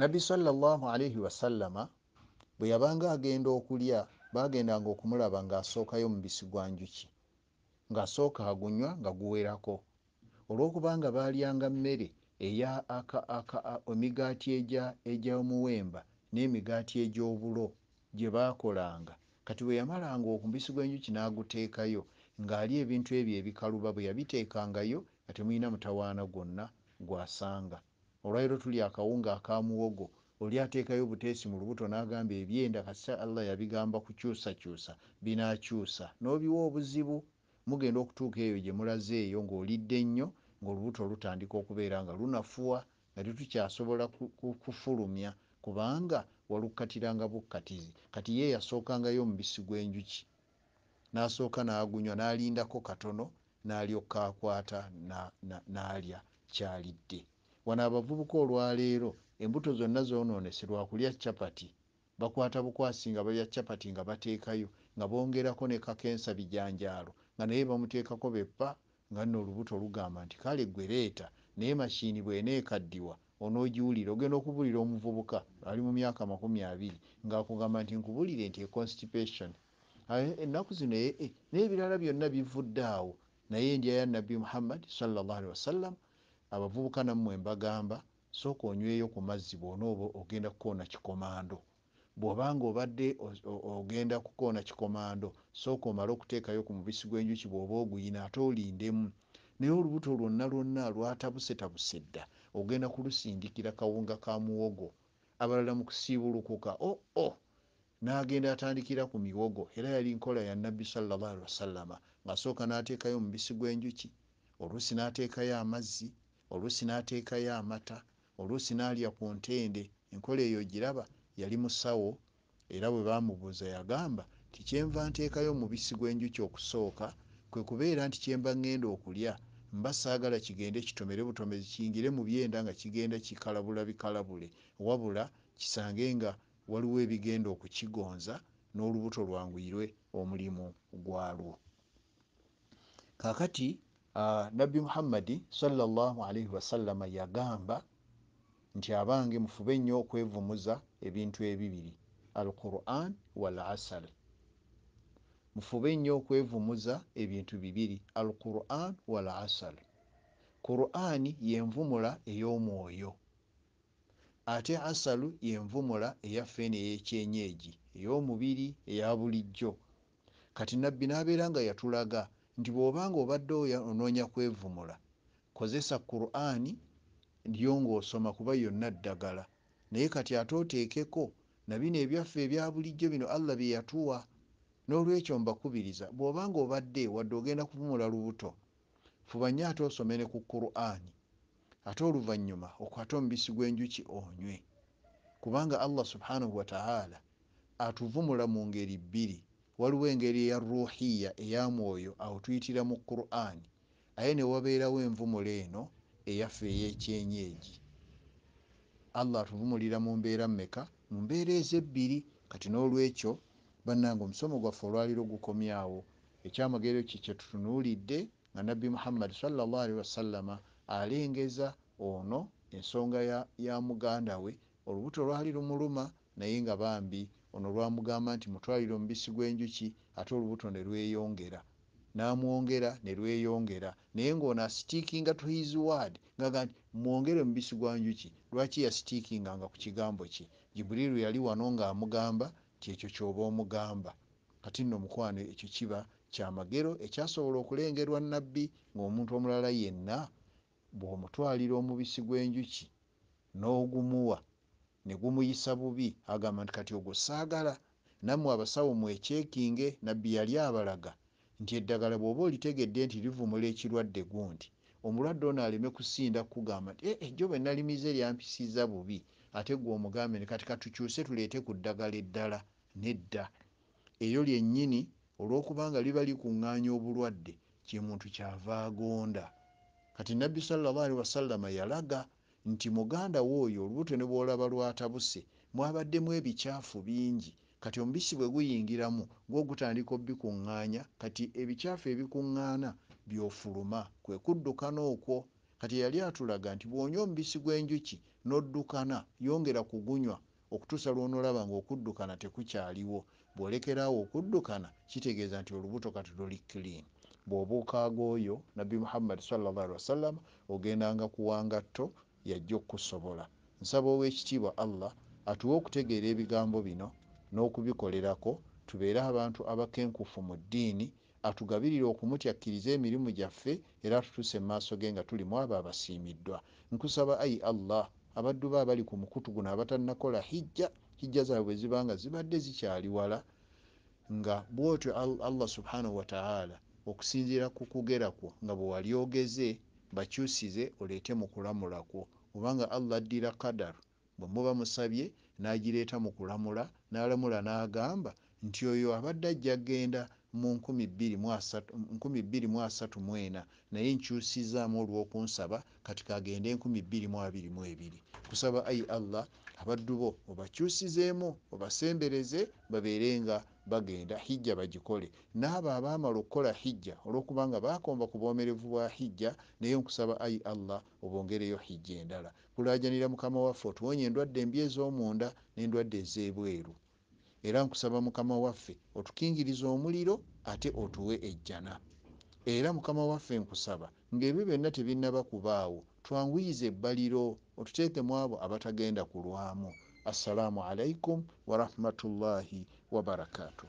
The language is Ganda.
nabbi sawsm bwe yabanga agenda okulya bagendanga okumulaba ngaasookayo mubisi gwanjuki ngaasooka agunywa nga guwerako olwokubanga baalyanga mmere emigaati egyomuwemba n'emigaati egyobulo gye baakolanga kati bwe yamalanga okumubisi gwenjuki n'aguteekayo ng'ali ebintu ebyo ebikaluba bwe yabiteekangayo nga temulina mutawaana gwonna gwasanga olwaliro tuli akawunga akamuwogo oli ateekayo obuteesi mu lubuto n'agamba ebyenda kasita allah yabigamba kukyusakyusa binaakyusa n'obiwa obuzibu mugenda okutuuka eyo gye mulaze eyo ng'olidde nnyo ng'olubuto lutandika okubeera nga lunafuwa nga tetukyasobola kufulumya kubanga walukkatiranga bukkatizi kati ye yasookangayo omubisi gw'enjuki n'asooka n'agunywa n'alindako katono n'alyokka akwata n'alya kyalidde na, na, wano abavubuka olwaleero embuto zonna zoonoonese lwakulya capati bakwata bukwasi nga balya capati nga bateekayo nga bongerako nekakensa bijanjaalo nga naye bamuteekako bepa nga nno olubuto lugamba nti kale gwe leeta naye mashini bwena ekaddiwa onoogiwulira ogenda okubulira omuvubuka ali mu myaka makumi abiri ngaakugamba nti nkubulire nti econstipation ennaku zino naye e, ebirala byonna bivudde awo naye endya ya nabbi muhammad salllahalihi wasallam abavubuka nammwe mbagamba sooka onyweyo ku mazzi bwonaoba ogenda kukoona kikomando bwobanga obadde ogenda kukoona kikomando sooka omale okuteekayo ku mubisi gw'enjuki bw'oba oguyina ate olindemu naye olubuto lwonna lwonna lwatabusetabusedda ogenda kulusindikira kawunga ka muwogo abalala mu kusiibulukuka oo n'agenda atandikira ku miwogo era yali nkola ya nabbi salllahalihi wasallama ng'asooka n'ateekayo omubisi gw'enjuki oluusi n'ateekayo amazzi oluusi n'ateekayo amata oluusi n'alya ku ntende enkola eyo giraba yali musawo era bwe baamubuuza yagamba ti kyenva nteekayo omubisi gw'enjuki okusooka kwe kubeera nti kyemba ŋŋenda okulya mba saagala kigende kitomere butomezi kiyingire mu byenda nga kigenda kikalabula bikalabule wabula kisange nga waliwo ebigenda okukigonza n'olubuto lwanguirwe omulimu gwalwo kaakati Ah, nabbi muhammadi salllahu alaihi wasallama yagamba nti abange mufube ennyo okwevumuza ebintu ebibiri alquran walasal mufube ennyo okwevumuza ebintu bibiri alquran walasal qurani yenvumula ey'omwoyo ate asalu yenvumula eyaffeene ey'ekyenyeegi ey'omubiri eya bulijjo kati nabbi n'abeera nga yatulaga nti bwobanga obadde onoonya kwevumula kozesa qurani lyo ngaosoma kuba yonna ddagala naye kati ate oteekeko na bino ebyaffe ebya bulijjo bino allah byeyatuwa nolwekyo mbakubiriza bwobanga obadde wadde ogenda kuvumula lubuto fubanye ate osome ne ku qurani ate oluvanyuma okwate omubisi gwenjuki onywe kubanga allah subhanahu wataala atuvumula mu ngeri bbiri waliwo engeri eya ruhiya eya mwoyo awo tuyitira mu qurani aye ne wabeerawo envumula eno eyaffe eyekyenyi egi allah atuvumulira mu mbeera mmeka mu mbeera ezebbiri kati n'olwekyo bannanga omusomo gwaffe olwaliro gukomyawo ekyamagero kye kyetutunuulidde nga nabbi muhammadi salllahalihi wasallama alengeza ono ensonga ya, ya muganda we olubuto lwali lumuluma naye nga bambi ono lwamugamba nti mutwalire omubisi gwenjuki ate olubuto ne lweyongera namwongera ne lweyongera naye ngaono astiakinga to his word ngaga nti mwongere omubisi gwa njuki lwaki yastiakinga nga ku kigambo kye jiburiru yali wano ngaamugamba nti ekyo kyoba omugamba kati nno omukwano ekyo kiba kyamagero ekyasobola okulengerwa nabbi ngaomuntu omulala yenna bwomutwalira omubisi gwenjuki n'ogumuwa negumuyisa bubi agamba nti kati ogwo saagala nammwe abasawo mwekyekinge nabbi yali abalaga nti eddagala bwoba olitegedde nti livumula ekirwadde gundi omulwadde ono aleme kusinda kugamba nti eh, ejjo bwe nalimiza eryampisiza bubi ate gwe omugambe ne kati katukyuse tuleete ku ddagala eddala nedda eyo lyennyini olw'okubanga liba likuŋŋaanya obulwadde kyemuntu kyava agonda kati nabbi sallaalihi wasallama yalaga nti muganda we oyo olubuto ne bwolaba lwatabuse mwabaddemu ebikyafu bingi kati omubisi bwe guyingiramu gwogutandika obikuŋŋaanya kati ebikyafu ebikuŋŋaana byofuluma kwe kuddukana okwo kati yali atulaga nti bwonywa omubisi gw'enjuki n'oddukana yongera kugunywa okutuusa lwonoolaba ngaokuddukana tekukyaliwo bwolekeraawo okuddukana kitegeeza nti olubuto kati luli kiriini bw'obuukaaga oyo nabbi muhammadi sallallahalihi wasallama ogendanga kuwangatto yajja okukusobola nsaba ow'ekitiibwa allah atuwe okutegeera ebigambo bino n'okubikolerako tubeere abantu abakenkufu mu ddiini atugabirire okumutyakkiriza emirimu gyaffe era atutuuse mu maaso ge nga tulimu abo abasiimiddwa nkusaba ai allah abaddu ba abali ku mukutu guno abatannakola hijja hijja zaabwe zibanga zibadde zikyali wala nga bwotyo allah subhanahu wataala okusinziira ku kugerakwo nga bwe wali ogeze bakyusize oleete mu kulamulakwo kubanga allah addira kadaru bwemuba musabye nagireeta mukulamula nalamula nagamba nti oyo abadde ajja genda mu 2324 naye nkyusizaamu olwokunsaba kati kagende 222 kusaba ai allah abaddu bo obakyusizeemu obasembereze babeerenga bagenda hijja bagikole naabo abaamala okukola hijja olwokubanga bakomba ku bwomerevu bwa hijja naye nkusaba ai allah obongereyo hijja endala kulajanira mukama waffe otuwonye endwadde embi ez'omunda n'endwadde ez'ebweru era nkusaba mukama waffe otukingiriza omuliro ate otuwe ejjana era mukama waffe nkusaba ngaebyo byonna tebinnabakubaawo twanguyiza ebbaliro otuteekemu abo abatagenda kulwamu assalaamu alaikum warahmatullahi wabarakaatuh